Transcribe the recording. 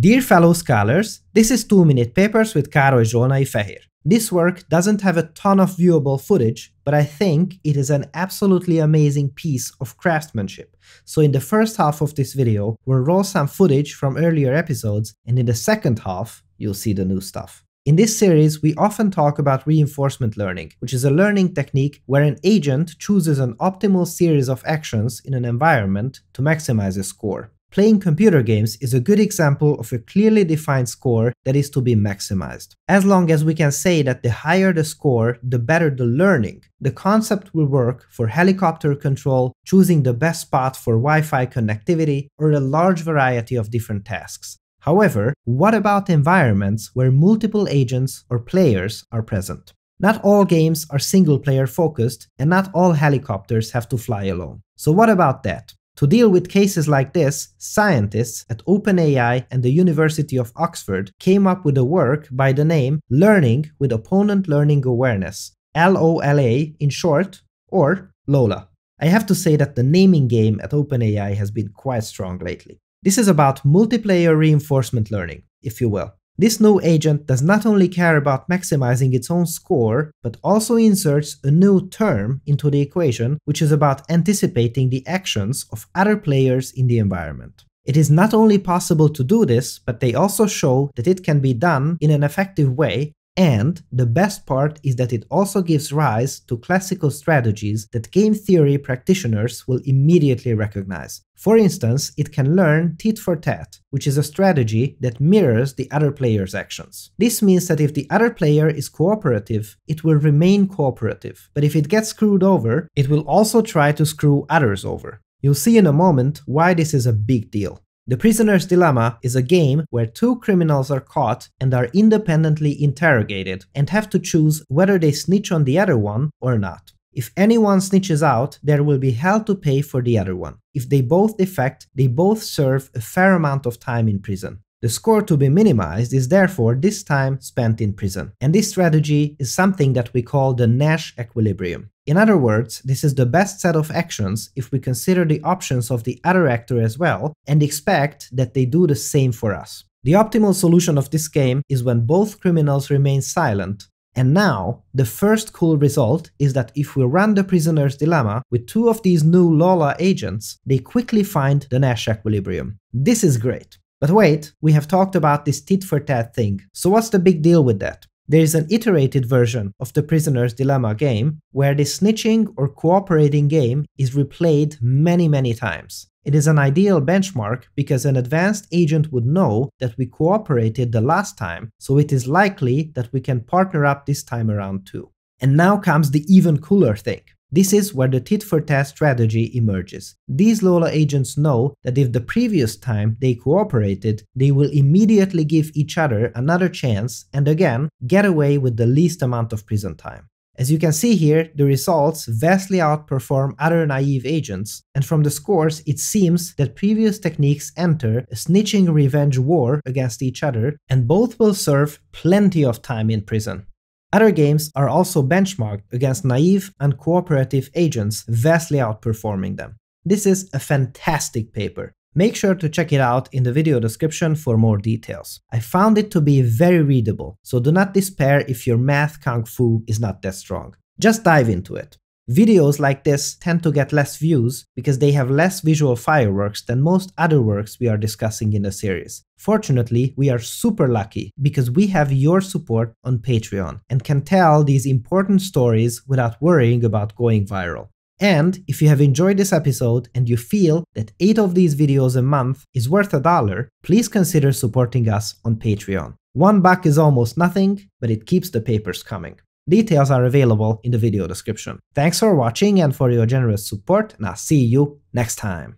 Dear fellow scholars, this is 2 Minute Papers with Károly Zsolnai Fehér. This work doesn't have a ton of viewable footage, but I think it is an absolutely amazing piece of craftsmanship. So in the first half of this video, we'll roll some footage from earlier episodes, and in the second half, you'll see the new stuff. In this series, we often talk about reinforcement learning, which is a learning technique where an agent chooses an optimal series of actions in an environment to maximize a score. Playing computer games is a good example of a clearly defined score that is to be maximized. As long as we can say that the higher the score, the better the learning, the concept will work for helicopter control, choosing the best spot for Wi-Fi connectivity, or a large variety of different tasks. However, what about environments where multiple agents or players are present? Not all games are single player focused, and not all helicopters have to fly alone. So what about that? To deal with cases like this, scientists at OpenAI and the University of Oxford came up with a work by the name Learning with Opponent Learning Awareness, LOLA in short, or LOLA. I have to say that the naming game at OpenAI has been quite strong lately. This is about multiplayer reinforcement learning, if you will. This new agent does not only care about maximizing its own score, but also inserts a new term into the equation, which is about anticipating the actions of other players in the environment. It is not only possible to do this, but they also show that it can be done in an effective way and the best part is that it also gives rise to classical strategies that game theory practitioners will immediately recognize. For instance, it can learn tit for tat, which is a strategy that mirrors the other player's actions. This means that if the other player is cooperative, it will remain cooperative, but if it gets screwed over, it will also try to screw others over. You'll see in a moment why this is a big deal. The Prisoner's Dilemma is a game where two criminals are caught and are independently interrogated and have to choose whether they snitch on the other one or not. If anyone snitches out, there will be hell to pay for the other one. If they both defect, they both serve a fair amount of time in prison. The score to be minimized is therefore this time spent in prison. And this strategy is something that we call the Nash equilibrium. In other words, this is the best set of actions if we consider the options of the other actor as well and expect that they do the same for us. The optimal solution of this game is when both criminals remain silent. And now, the first cool result is that if we run the prisoner's dilemma with two of these new Lola agents, they quickly find the Nash equilibrium. This is great. But wait, we have talked about this tit for tat thing, so what's the big deal with that? There is an iterated version of the Prisoner's Dilemma game, where this snitching or cooperating game is replayed many many times. It is an ideal benchmark because an advanced agent would know that we cooperated the last time, so it is likely that we can partner up this time around too. And now comes the even cooler thing. This is where the tit-for-tat strategy emerges. These Lola agents know that if the previous time they cooperated, they will immediately give each other another chance and again get away with the least amount of prison time. As you can see here, the results vastly outperform other naive agents, and from the scores it seems that previous techniques enter a snitching revenge war against each other, and both will serve plenty of time in prison. Other games are also benchmarked against naive and cooperative agents, vastly outperforming them. This is a fantastic paper. Make sure to check it out in the video description for more details. I found it to be very readable, so do not despair if your math kung fu is not that strong. Just dive into it. Videos like this tend to get less views because they have less visual fireworks than most other works we are discussing in the series. Fortunately, we are super lucky because we have your support on Patreon and can tell these important stories without worrying about going viral. And if you have enjoyed this episode and you feel that 8 of these videos a month is worth a dollar, please consider supporting us on Patreon. One buck is almost nothing, but it keeps the papers coming. Details are available in the video description. Thanks for watching and for your generous support and I'll see you next time.